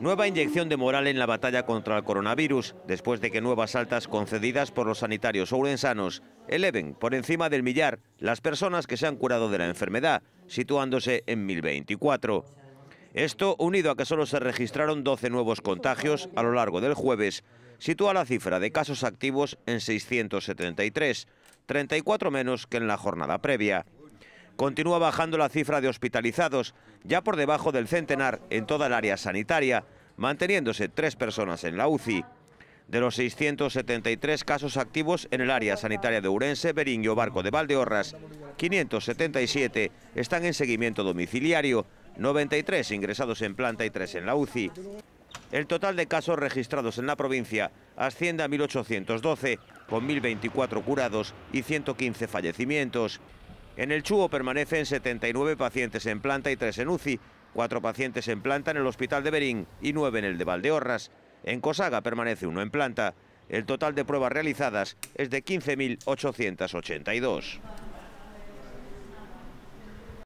Nueva inyección de moral en la batalla contra el coronavirus, después de que nuevas altas concedidas por los sanitarios ourensanos eleven por encima del millar las personas que se han curado de la enfermedad, situándose en 1024. Esto, unido a que solo se registraron 12 nuevos contagios a lo largo del jueves, sitúa la cifra de casos activos en 673, 34 menos que en la jornada previa continúa bajando la cifra de hospitalizados, ya por debajo del centenar en toda el área sanitaria, manteniéndose tres personas en la UCI. De los 673 casos activos en el área sanitaria de Urense, Beriño, Barco de Valdeorras, 577 están en seguimiento domiciliario, 93 ingresados en planta y 3 en la UCI. El total de casos registrados en la provincia asciende a 1.812, con 1.024 curados y 115 fallecimientos. En el Chuo permanecen 79 pacientes en planta y 3 en UCI, 4 pacientes en planta en el Hospital de Berín y 9 en el de Valdeorras. En Cosaga permanece uno en planta. El total de pruebas realizadas es de 15.882.